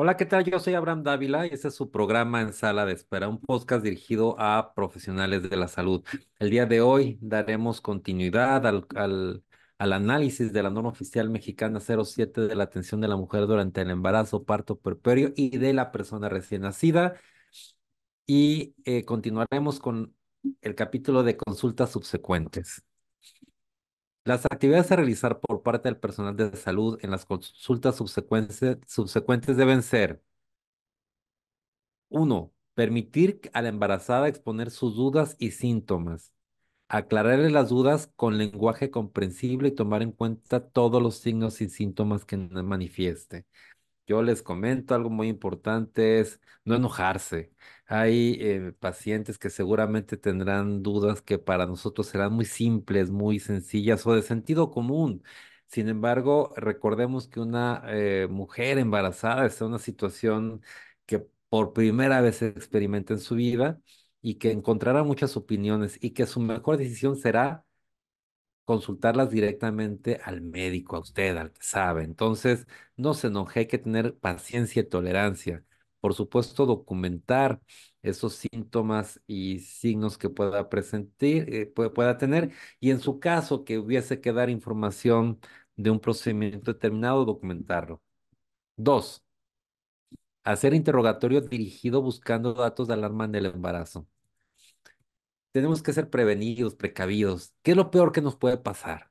Hola, ¿qué tal? Yo soy Abraham Dávila y este es su programa en sala de espera, un podcast dirigido a profesionales de la salud. El día de hoy daremos continuidad al, análisis de la norma oficial mexicana 07 de la atención de la mujer durante el embarazo, parto puerperio y de la persona recién nacida. Y eh, continuaremos con el capítulo de consultas subsecuentes. Las actividades a realizar por parte del personal de salud en las consultas subsecuentes, deben ser 1. Permitir a la embarazada exponer sus dudas y síntomas. Aclararle las dudas con lenguaje comprensible y tomar en cuenta todos los signos y síntomas que manifieste. Yo les comento algo muy importante es no enojarse. Hay eh, pacientes que seguramente tendrán dudas que para nosotros serán muy simples, muy sencillas o de sentido común. Sin embargo, recordemos que una eh, mujer embarazada está en una situación que por primera vez experimenta en su vida y que encontrará muchas opiniones y que su mejor decisión será consultarlas directamente al médico, a usted, al que sabe. Entonces, no se enoje, hay que tener paciencia y tolerancia. Por supuesto, documentar esos síntomas y signos que pueda presentir, eh, pueda tener, y en su caso que hubiese que dar información de un procedimiento determinado, documentarlo. Dos, hacer interrogatorio dirigido buscando datos de alarma en el embarazo. Tenemos que ser prevenidos, precavidos. ¿Qué es lo peor que nos puede pasar?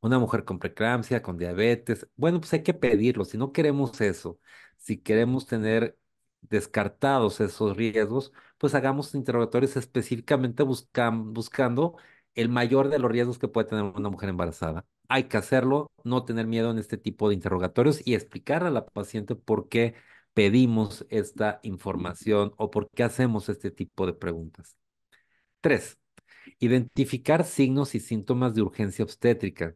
Una mujer con preeclampsia, con diabetes. Bueno, pues hay que pedirlo. Si no queremos eso, si queremos tener descartados esos riesgos, pues hagamos interrogatorios específicamente buscando el mayor de los riesgos que puede tener una mujer embarazada. Hay que hacerlo, no tener miedo en este tipo de interrogatorios y explicar a la paciente por qué pedimos esta información o por qué hacemos este tipo de preguntas. Tres, identificar signos y síntomas de urgencia obstétrica,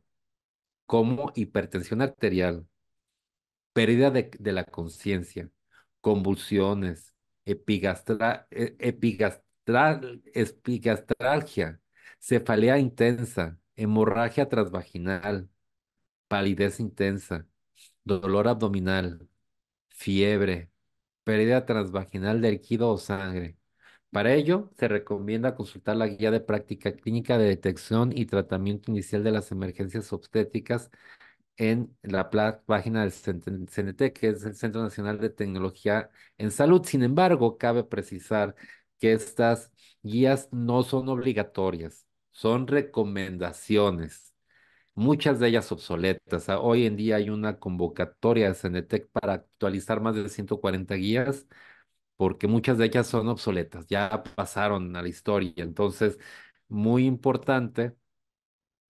como hipertensión arterial, pérdida de la conciencia, convulsiones, epigastral, e-, epigastralgia, cefalea intensa, hemorragia transvaginal, palidez intensa, dolor abdominal, fiebre, pérdida transvaginal de líquido o sangre. Para ello, se recomienda consultar la guía de práctica clínica de detección y tratamiento inicial de las emergencias obstétricas en la página del CNT, que es el Centro Nacional de Tecnología en Salud. Sin embargo, cabe precisar que estas guías no son obligatorias, son recomendaciones, muchas de ellas obsoletas. Ah, hoy en día hay una convocatoria de CNTEC para actualizar más de 140 guías, porque muchas de ellas son obsoletas, ya pasaron a la historia. Entonces, muy importante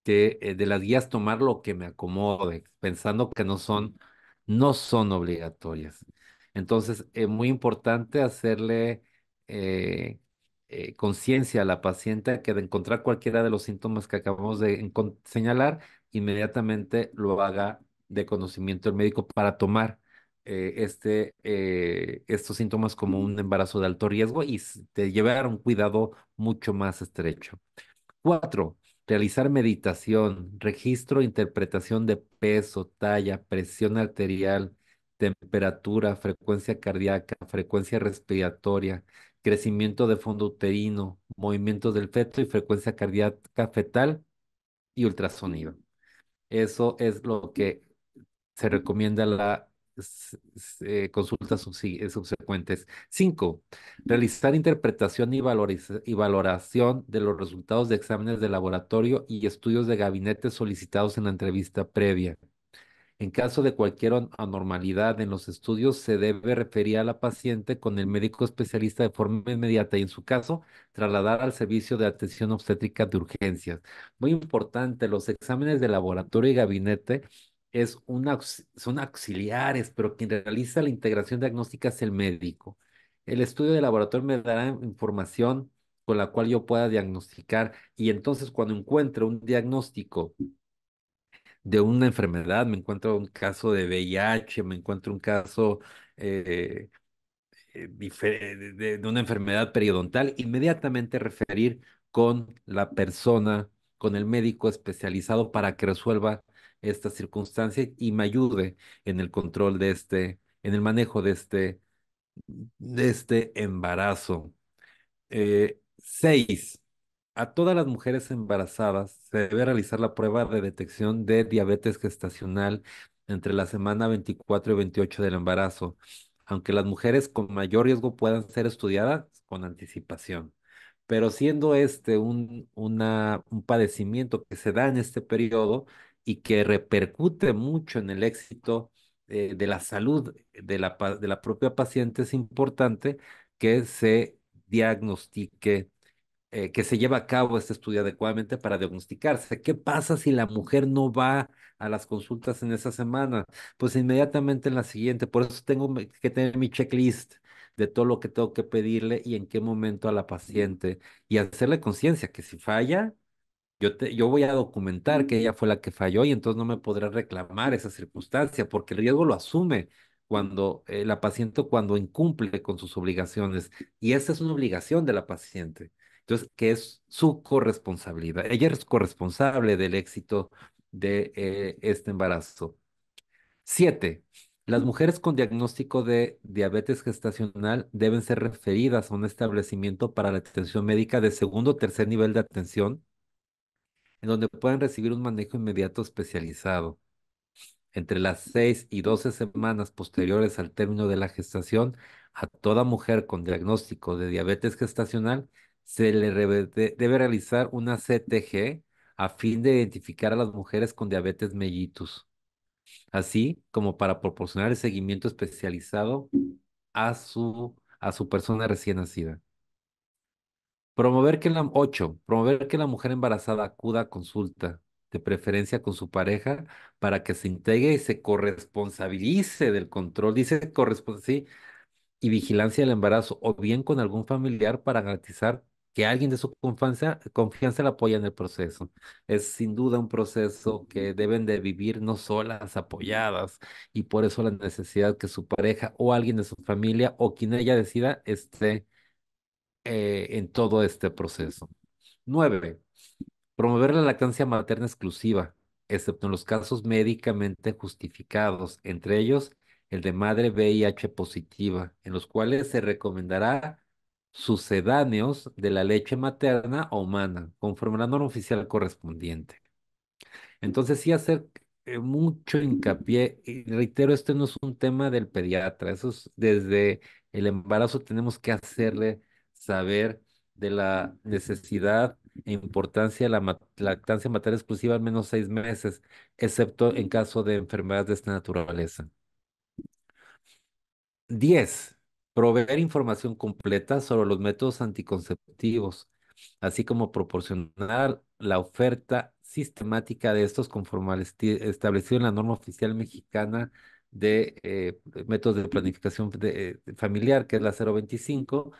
que eh, de las guías tomar lo que me acomode, pensando que no son, no son obligatorias. Entonces, es muy importante hacerle eh, eh, conciencia a la paciente que de encontrar cualquiera de los síntomas que acabamos de señalar, inmediatamente lo haga de conocimiento el médico para tomar este, estos síntomas como un embarazo de alto riesgo y te llevar a un cuidado mucho más estrecho. Cuatro, realizar meditación, registro, e interpretación de peso, talla, presión arterial, temperatura, frecuencia cardíaca, frecuencia respiratoria, crecimiento de fondo uterino, movimiento del feto y frecuencia cardíaca fetal y ultrasonido. Eso es lo que se recomienda la eh, consultas subsecuentes. Cinco, realizar interpretación y, y valoración de los resultados de exámenes de laboratorio y estudios de gabinete solicitados en la entrevista previa. En caso de cualquier anormalidad en los estudios, se debe referir a la paciente con el médico especialista de forma inmediata y, en su caso, trasladar al servicio de atención obstétrica de urgencias. Muy importante, los exámenes de laboratorio y gabinete son auxiliares, pero quien realiza la integración diagnóstica es el médico. El estudio de laboratorio me dará información con la cual yo pueda diagnosticar y entonces cuando encuentro un diagnóstico de una enfermedad, me encuentro un caso de VIH, me encuentro un caso eh, eh, de una enfermedad periodontal, inmediatamente referir con la persona, con el médico especializado para que resuelva esta circunstancia y me ayude en el control de este, en el manejo de este, de este embarazo. Eh, seis, a todas las mujeres embarazadas se debe realizar la prueba de detección de diabetes gestacional entre la semana 24 y 28 del embarazo, aunque las mujeres con mayor riesgo puedan ser estudiadas con anticipación. Pero siendo este un, una, un padecimiento que se da en este periodo, y que repercute mucho en el éxito eh, de la salud de la, de la propia paciente, es importante que se diagnostique, eh, que se lleve a cabo este estudio adecuadamente para diagnosticarse. ¿Qué pasa si la mujer no va a las consultas en esa semana? Pues inmediatamente en la siguiente. Por eso tengo que tener mi checklist de todo lo que tengo que pedirle y en qué momento a la paciente y hacerle conciencia que si falla, yo, voy a documentar que ella fue la que falló y entonces no me podrá reclamar esa circunstancia porque el riesgo lo asume cuando eh, la paciente cuando incumple con sus obligaciones y esa es una obligación de la paciente. Entonces, que es su corresponsabilidad. Ella es corresponsable del éxito de eh, este embarazo. Siete, las mujeres con diagnóstico de diabetes gestacional deben ser referidas a un establecimiento para la atención médica de segundo o tercer nivel de atención en donde pueden recibir un manejo inmediato especializado. Entre las 6 y 12 semanas posteriores al término de la gestación, a toda mujer con diagnóstico de diabetes gestacional se le debe realizar una CTG a fin de identificar a las mujeres con diabetes mellitus, así como para proporcionar el seguimiento especializado a su, a su persona recién nacida. Promover que la, ocho, promover que la mujer embarazada acuda a consulta, de preferencia con su pareja, para que se integre y se corresponsabilice del control, dice corresponsabilidad sí, y vigilancia del embarazo, o bien con algún familiar para garantizar que alguien de su confianza, confianza la apoya en el proceso. Es sin duda un proceso que deben de vivir no solas, apoyadas, y por eso la necesidad que su pareja o alguien de su familia o quien ella decida esté eh, en todo este proceso. Nueve, promover la lactancia materna exclusiva, excepto en los casos médicamente justificados, entre ellos el de madre VIH positiva, en los cuales se recomendará sucedáneos de la leche materna o humana, conforme la norma oficial correspondiente. Entonces, sí hacer eh, mucho hincapié, y reitero, este no es un tema del pediatra, eso es desde el embarazo tenemos que hacerle saber de la necesidad e importancia de la lactancia materna exclusiva al menos seis meses, excepto en caso de enfermedades de esta naturaleza. Diez, proveer información completa sobre los métodos anticonceptivos, así como proporcionar la oferta sistemática de estos conforme establecido en la norma oficial mexicana de eh, métodos de planificación eh, familiar, que es la 025,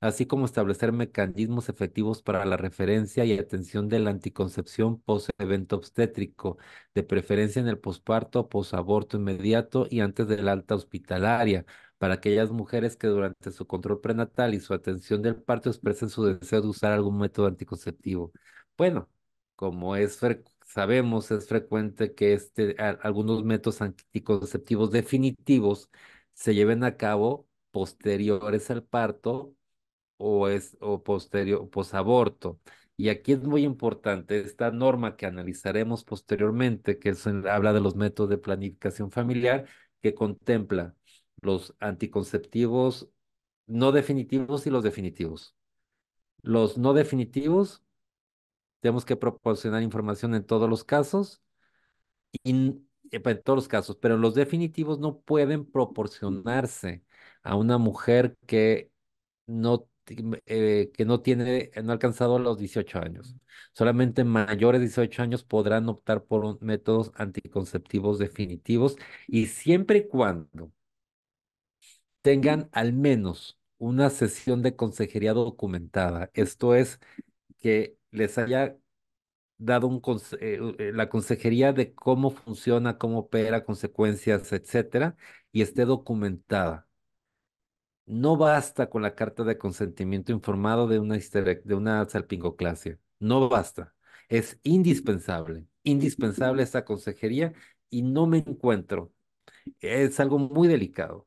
así como establecer mecanismos efectivos para la referencia y atención de la anticoncepción post-evento obstétrico, de preferencia en el posparto, posaborto inmediato y antes del alta hospitalaria, para aquellas mujeres que durante su control prenatal y su atención del parto expresen su deseo de usar algún método anticonceptivo. Bueno, como es frecuente, sabemos es frecuente que este, algunos métodos anticonceptivos definitivos se lleven a cabo posteriores al parto o, es, o posterior, posaborto. Y aquí es muy importante esta norma que analizaremos posteriormente, que habla de los métodos de planificación familiar, que contempla los anticonceptivos no definitivos y los definitivos. Los no definitivos tenemos que proporcionar información en todos los casos, y, eh, pues, en todos los casos, pero los definitivos no pueden proporcionarse a una mujer que no, eh, que no tiene, no ha alcanzado los 18 años. Solamente mayores de 18 años podrán optar por métodos anticonceptivos definitivos y siempre y cuando tengan al menos una sesión de consejería documentada. Esto es que les haya dado eh, eh, la consejería de cómo funciona, cómo opera, consecuencias, etcétera, y esté documentada. No basta con la carta de consentimiento informado de una, de una salpingoclasia. No basta. Es indispensable, indispensable esa consejería y no me encuentro. Es algo muy delicado.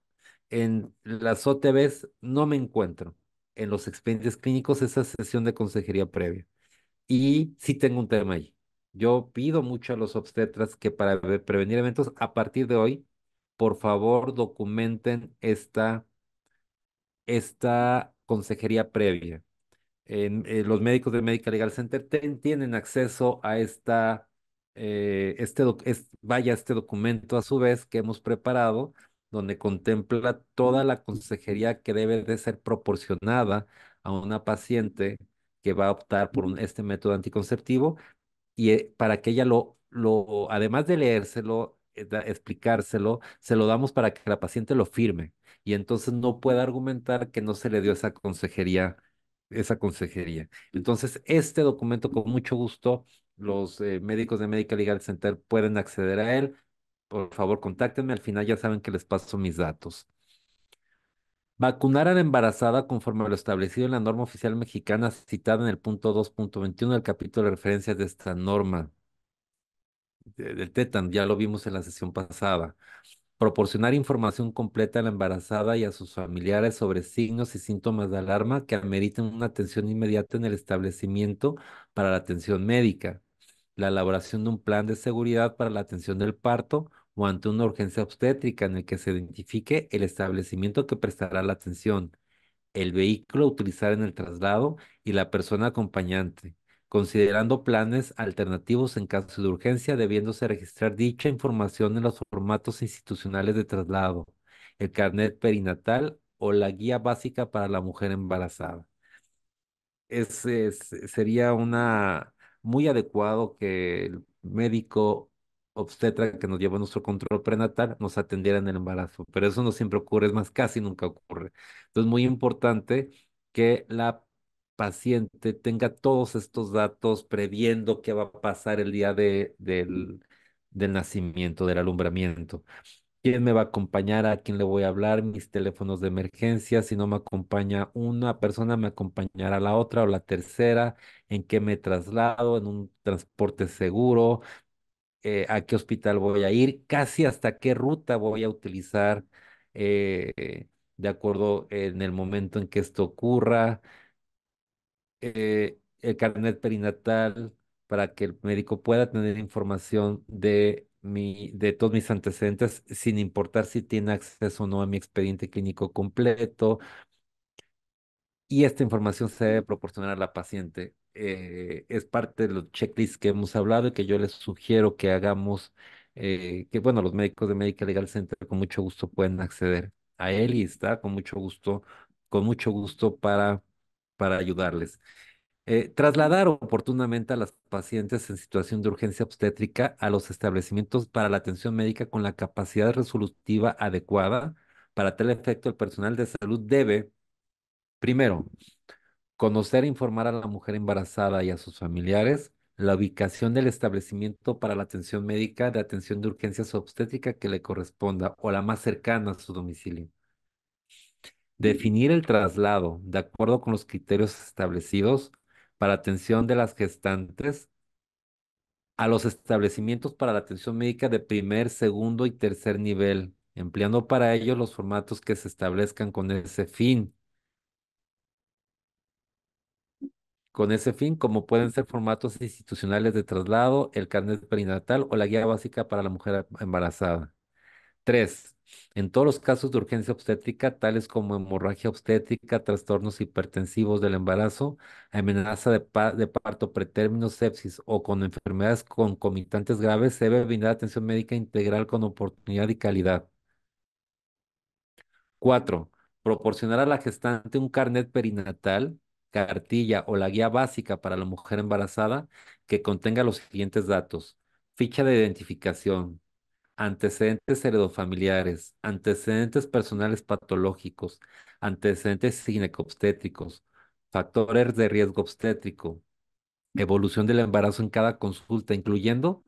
En las OTBs no me encuentro. En los expedientes clínicos esa sesión de consejería previa. Y sí tengo un tema ahí. Yo pido mucho a los obstetras que para prevenir eventos, a partir de hoy, por favor documenten esta, esta consejería previa. Eh, los médicos de Medical Legal Center tienen acceso a esta, eh, este, vaya, este documento a su vez que hemos preparado, donde contempla toda la consejería que debe de ser proporcionada a una paciente que va a optar por este método anticonceptivo y eh, para que ella lo, lo, además de leérselo, eh, explicárselo, se lo damos para que la paciente lo firme y entonces no pueda argumentar que no se le dio esa consejería, esa consejería. Entonces, este documento con mucho gusto los eh, médicos de Medical Legal Center pueden acceder a él. Por favor, contáctenme. Al final ya saben que les paso mis datos vacunar a la embarazada conforme a lo establecido en la norma oficial mexicana citada en el punto 2.21 del capítulo de referencias de esta norma del TETAN, ya lo vimos en la sesión pasada. Proporcionar información completa a la embarazada y a sus familiares sobre signos y síntomas de alarma que ameriten una atención inmediata en el establecimiento para la atención médica. La elaboración de un plan de seguridad para la atención del parto o ante una urgencia obstétrica en el que se identifique el establecimiento que prestará la atención, el vehículo a utilizar en el traslado y la persona acompañante, considerando planes alternativos en caso de urgencia, debiéndose registrar dicha información en los formatos institucionales de traslado, el carnet perinatal o la guía básica para la mujer embarazada. Es, sería una muy adecuado que el médico obstetra que nos lleva nuestro control prenatal nos atendiera en el embarazo, pero eso no siempre ocurre, es más, casi nunca ocurre. Entonces, es muy importante que la paciente tenga todos estos datos previendo qué va a pasar el día de, del, del nacimiento, del alumbramiento. ¿Quién me va a acompañar? ¿A quién le voy a hablar? Mis teléfonos de emergencia. Si no me acompaña una persona, me acompañará la otra o la tercera. ¿En qué me traslado? ¿En un transporte seguro? Eh, a qué hospital voy a ir, casi hasta qué ruta voy a utilizar, eh, de acuerdo en el momento en que esto ocurra, eh, el carnet perinatal para que el médico pueda tener información de, mi, de todos mis antecedentes, sin importar si tiene acceso o no a mi expediente clínico completo. Y esta información se debe proporcionar a la paciente eh, es parte de los checklists que hemos hablado y que yo les sugiero que hagamos, eh, que bueno, los médicos de Médica Legal Center con mucho gusto pueden acceder a él y está con mucho gusto, con mucho gusto para, para ayudarles. Eh, trasladar oportunamente a las pacientes en situación de urgencia obstétrica a los establecimientos para la atención médica con la capacidad resolutiva adecuada. Para tal efecto, el personal de salud debe, primero, conocer e informar a la mujer embarazada y a sus familiares la ubicación del establecimiento para la atención médica de atención de urgencias obstétrica que le corresponda o la más cercana a su domicilio. Definir el traslado de acuerdo con los criterios establecidos para atención de las gestantes a los establecimientos para la atención médica de primer, segundo y tercer nivel, empleando para ello los formatos que se establezcan con ese fin con ese fin, como pueden ser formatos institucionales de traslado, el carnet perinatal o la guía básica para la mujer embarazada. Tres, en todos los casos de urgencia obstétrica, tales como hemorragia obstétrica, trastornos hipertensivos del embarazo, amenaza de, parto pretérmino, sepsis o con enfermedades concomitantes graves, se debe brindar atención médica integral con oportunidad y calidad. Cuatro, proporcionar a la gestante un carnet perinatal cartilla o la guía básica para la mujer embarazada que contenga los siguientes datos. Ficha de identificación, antecedentes heredofamiliares, antecedentes personales patológicos, antecedentes ginecobstétricos, factores de riesgo obstétrico, evolución del embarazo en cada consulta, incluyendo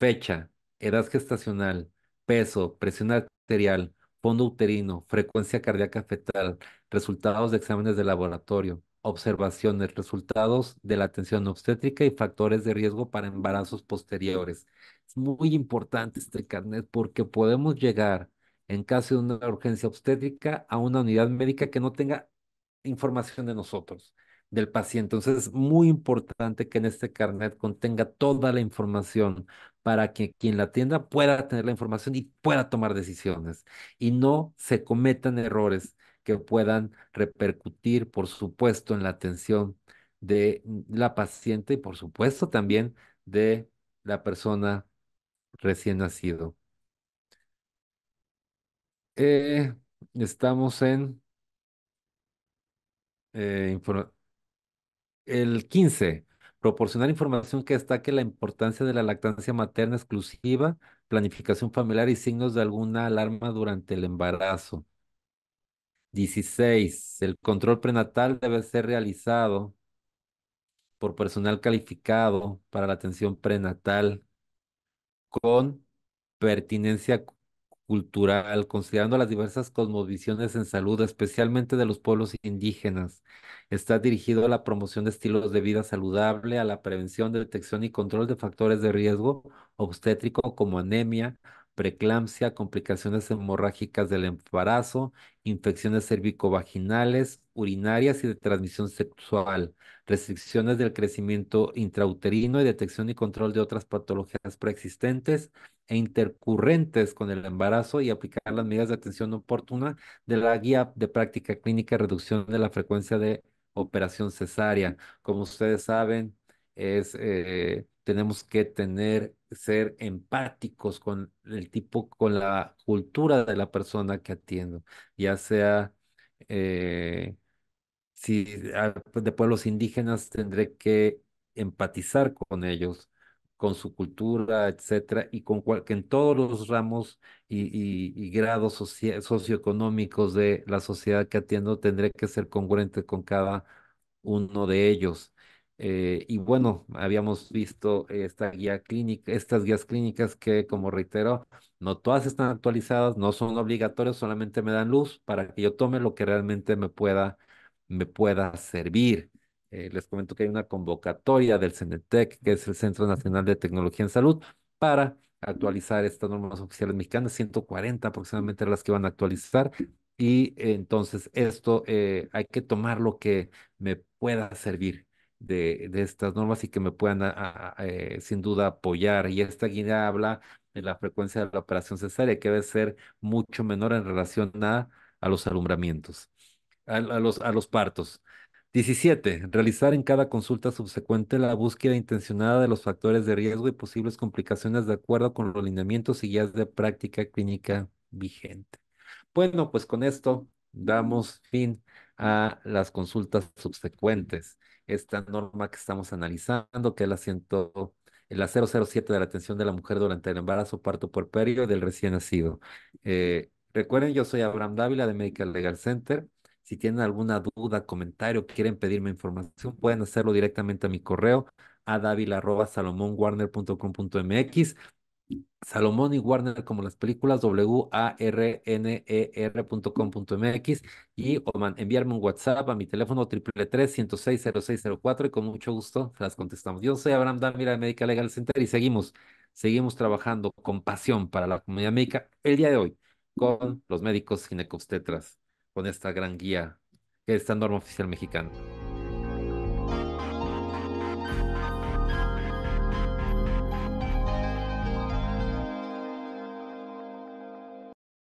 fecha, edad gestacional, peso, presión arterial, fondo uterino, frecuencia cardíaca fetal, resultados de exámenes de laboratorio, observaciones, resultados de la atención obstétrica y factores de riesgo para embarazos posteriores. Es muy importante este carnet porque podemos llegar en caso de una urgencia obstétrica a una unidad médica que no tenga información de nosotros, del paciente. Entonces es muy importante que en este carnet contenga toda la información para que quien la atienda pueda tener la información y pueda tomar decisiones y no se cometan errores que puedan repercutir, por supuesto, en la atención de la paciente y, por supuesto, también de la persona recién nacido. Eh, estamos en eh, el 15. Proporcionar información que destaque la importancia de la lactancia materna exclusiva, planificación familiar y signos de alguna alarma durante el embarazo. 16. El control prenatal debe ser realizado por personal calificado para la atención prenatal con pertinencia cultural, considerando las diversas cosmovisiones en salud, especialmente de los pueblos indígenas. Está dirigido a la promoción de estilos de vida saludable, a la prevención, detección y control de factores de riesgo obstétrico como anemia, preclampsia, complicaciones hemorrágicas del embarazo, infecciones cervicovaginales, urinarias y de transmisión sexual, restricciones del crecimiento intrauterino y detección y control de otras patologías preexistentes e intercurrentes con el embarazo y aplicar las medidas de atención oportuna de la guía de práctica clínica reducción de la frecuencia de operación cesárea. Como ustedes saben, es... Eh, tenemos que tener, ser empáticos con el tipo, con la cultura de la persona que atiendo, ya sea eh, si ah, pues, de pueblos indígenas tendré que empatizar con ellos, con su cultura, etcétera, y con cual, en todos los ramos y, grados socioeconómicos de la sociedad que atiendo tendré que ser congruente con cada uno de ellos eh, y bueno, habíamos visto esta guía clínica, estas guías clínicas que, como reitero, no todas están actualizadas, no son obligatorias, solamente me dan luz para que yo tome lo que realmente me pueda, me pueda servir. Eh, les comento que hay una convocatoria del CENETEC, que es el Centro Nacional de Tecnología en Salud, para actualizar estas normas oficiales mexicanas, 140 aproximadamente las que van a actualizar. Y entonces esto eh, hay que tomar lo que me pueda servir de, estas normas y que me puedan eh, sin duda apoyar. Y esta guía habla de la frecuencia de la operación cesárea, que debe ser mucho menor en relación a, a los alumbramientos, a, los, a los partos. 17. Realizar en cada consulta subsecuente la búsqueda intencionada de los factores de riesgo y posibles complicaciones de acuerdo con los lineamientos y guías de práctica clínica vigente. Bueno, pues con esto damos fin a las consultas subsecuentes esta norma que estamos analizando, que es la, la 007 de la atención de la mujer durante el embarazo, parto por y del recién nacido. Eh, recuerden, yo soy Abraham Dávila de Medical Legal Center. Si tienen alguna duda, comentario, quieren pedirme información, pueden hacerlo directamente a mi correo a davila.salomonwarner.com.mx Salomón y Warner como las películas w-a-r-n-e-r warner.com.mx e y Oman enviarme un WhatsApp a mi teléfono 333-106-0604 y con mucho gusto las contestamos. Yo soy Abraham Damira de Médica Legal Center y seguimos, seguimos trabajando con pasión para la comunidad médica el día de hoy con los médicos ginecostetras con esta gran guía que es esta norma oficial mexicana.